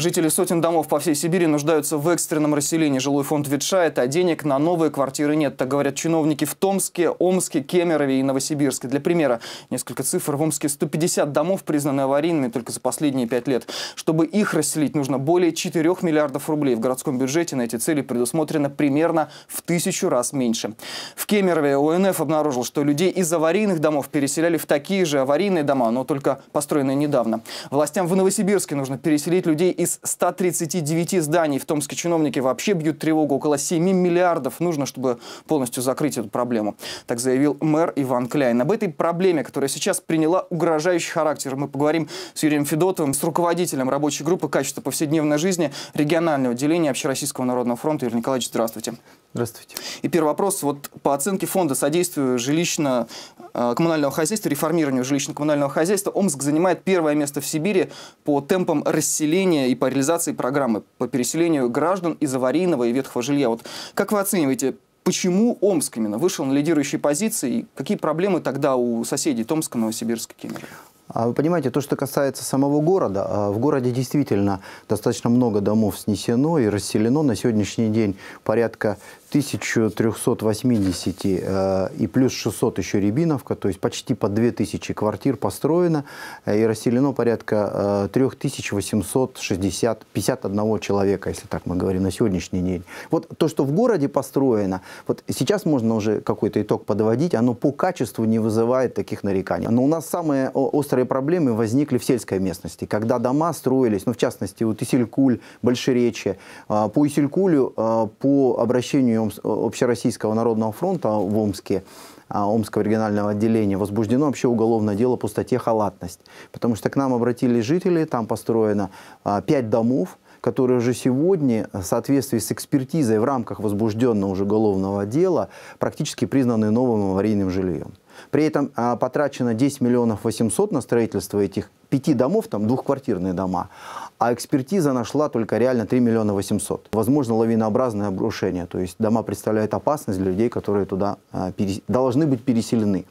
Жители сотен домов по всей Сибири нуждаются в экстренном расселении. Жилой фонд ветшает, а денег на новые квартиры нет. Так говорят чиновники в Томске, Омске, Кемерове и Новосибирске. Для примера, несколько цифр. В Омске 150 домов признаны аварийными только за последние пять лет. Чтобы их расселить, нужно более 4 миллиардов рублей. В городском бюджете на эти цели предусмотрено примерно в тысячу раз меньше. В Кемерове ОНФ обнаружил, что людей из аварийных домов переселяли в такие же аварийные дома, но только построенные недавно. Властям в Новосибирске нужно переселить людей из из 139 зданий в Томске чиновники вообще бьют тревогу. Около 7 миллиардов нужно, чтобы полностью закрыть эту проблему. Так заявил мэр Иван Кляйн. Об этой проблеме, которая сейчас приняла угрожающий характер, мы поговорим с Юрием Федотовым, с руководителем рабочей группы «Качество повседневной жизни» регионального отделения Общероссийского народного фронта. Юрий Николаевич, здравствуйте. Здравствуйте. И первый вопрос. Вот по оценке фонда содействия жилищно-коммунального э, хозяйства, реформированию жилищно-коммунального хозяйства, Омск занимает первое место в Сибири по темпам расселения и по реализации программы по переселению граждан из аварийного и ветхого жилья. Вот как вы оцениваете, почему Омск именно вышел на лидирующие позиции, и какие проблемы тогда у соседей Томска, Новосибирска, Кемерово? А Вы понимаете, то, что касается самого города, а, в городе действительно достаточно много домов снесено и расселено. На сегодняшний день порядка 1380 э, и плюс 600 еще рябиновка, то есть почти по 2000 квартир построено э, и расселено порядка 3860, э, 51 человека, если так мы говорим, на сегодняшний день. Вот то, что в городе построено, вот сейчас можно уже какой-то итог подводить, оно по качеству не вызывает таких нареканий. Но у нас самое острая некоторые проблемы возникли в сельской местности, когда дома строились, ну, в частности, вот Исилькуль, Большеречье. А, по Исилькулю, а, по обращению э, Общероссийского народного фронта в Омске, а, Омского регионального отделения возбуждено вообще уголовное дело по статье «Халатность». Потому что к нам обратились жители, там построено 5 домов, которые уже сегодня в соответствии с экспертизой в рамках возбужденного уже уголовного дела практически признаны новым аварийным жильем. При этом а, потрачено 10 миллионов 800 на строительство этих пяти домов, там двухквартирные дома, а экспертиза нашла только реально 3 миллиона 800. Возможно, лавинообразное обрушение, то есть дома представляют опасность для людей, которые туда а, перес... должны быть переселены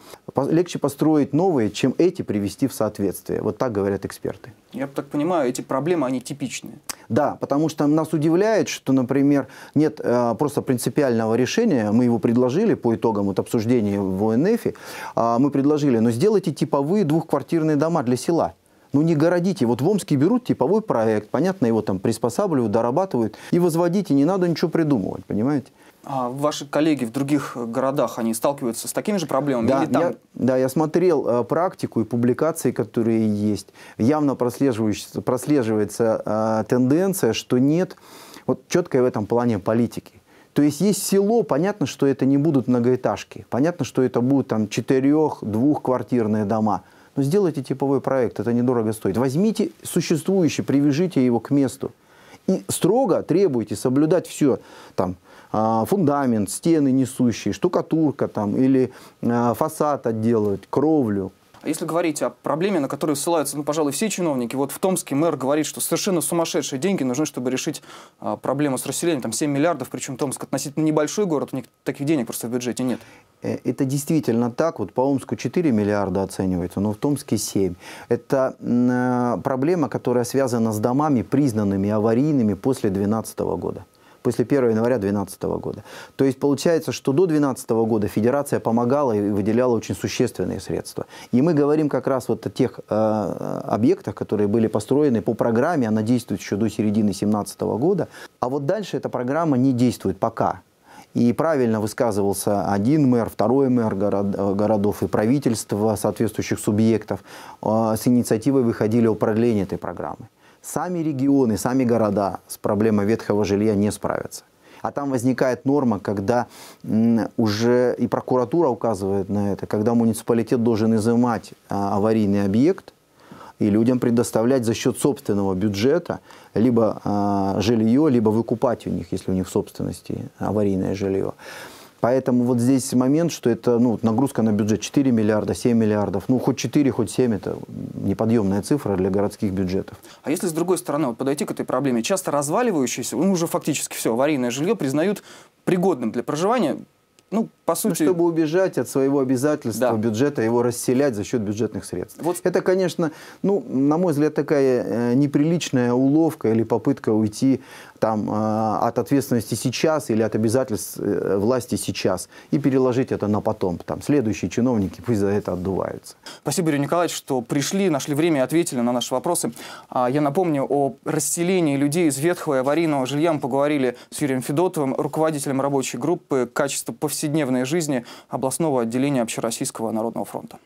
легче построить новые, чем эти привести в соответствие. Вот так говорят эксперты. Я так понимаю, эти проблемы, они типичные. Да, потому что нас удивляет, что, например, нет э, просто принципиального решения. Мы его предложили по итогам вот обсуждения в ОНФ. Э, мы предложили, но ну, сделайте типовые двухквартирные дома для села. Ну не городите. Вот в Омске берут типовой проект, понятно, его там приспосабливают, дорабатывают, и возводите, не надо ничего придумывать, понимаете? А ваши коллеги в других э, городах, они сталкиваются с такими же проблемами? Да, там... я, да, я смотрел э, практику и публикации, которые есть. Явно прослеживается, прослеживается э, тенденция, что нет вот четкой в этом плане политики. То есть есть село, понятно, что это не будут многоэтажки, понятно, что это будут там четырех, двухквартирные дома. Но сделайте типовой проект, это недорого стоит. Возьмите существующий, привяжите его к месту и строго требуете соблюдать все, там, а, фундамент, стены несущие, штукатурка там, или а, фасад отделывать, кровлю, а если говорить о проблеме, на которую ссылаются, ну, пожалуй, все чиновники, вот в Томске мэр говорит, что совершенно сумасшедшие деньги нужны, чтобы решить проблему с расселением. Там 7 миллиардов, причем Томск относительно небольшой город, у них таких денег просто в бюджете нет. Э, это действительно так. Вот по Омску 4 миллиарда оценивается, но в Томске 7. Это э, проблема, которая связана с домами, признанными аварийными после 2012 года после 1 января 2012 года. То есть получается, что до 2012 года федерация помогала и выделяла очень существенные средства. И мы говорим как раз вот о тех э, э объектах, которые были построены по программе, она действует еще до середины 2017 года. А вот дальше эта программа не действует пока. И правильно высказывался один мэр, второй мэр город, городов и правительство соответствующих субъектов. Э, с инициативой выходили о продлении этой программы. Сами регионы, сами города с проблемой ветхого жилья не справятся. А там возникает норма, когда уже и прокуратура указывает на это, когда муниципалитет должен изымать э, аварийный объект и людям предоставлять за счет собственного бюджета либо э, жилье, либо выкупать у них, если у них в собственности аварийное жилье. Поэтому вот здесь момент, что это ну, нагрузка на бюджет 4 миллиарда, 7 миллиардов. Ну, хоть 4, хоть 7 – это неподъемная цифра для городских бюджетов. А если с другой стороны вот подойти к этой проблеме? Часто разваливающиеся, ну, уже фактически все, аварийное жилье признают пригодным для проживания ну, по ну, сути... Ну, чтобы убежать от своего обязательства да. бюджета, его расселять за счет бюджетных средств. Вот. Это, конечно, ну, на мой взгляд, такая э, неприличная уловка или попытка уйти там, а, от ответственности сейчас или от обязательств э, власти сейчас и переложить это на потом. Там, следующие чиновники пусть за это отдуваются. Спасибо, Юрий Николаевич, что пришли, нашли время и ответили на наши вопросы. А, я напомню о расселении людей из ветхого и аварийного жилья. Мы поговорили с Юрием Федотовым, руководителем рабочей группы «Качество повседневной жизни» областного отделения Общероссийского народного фронта.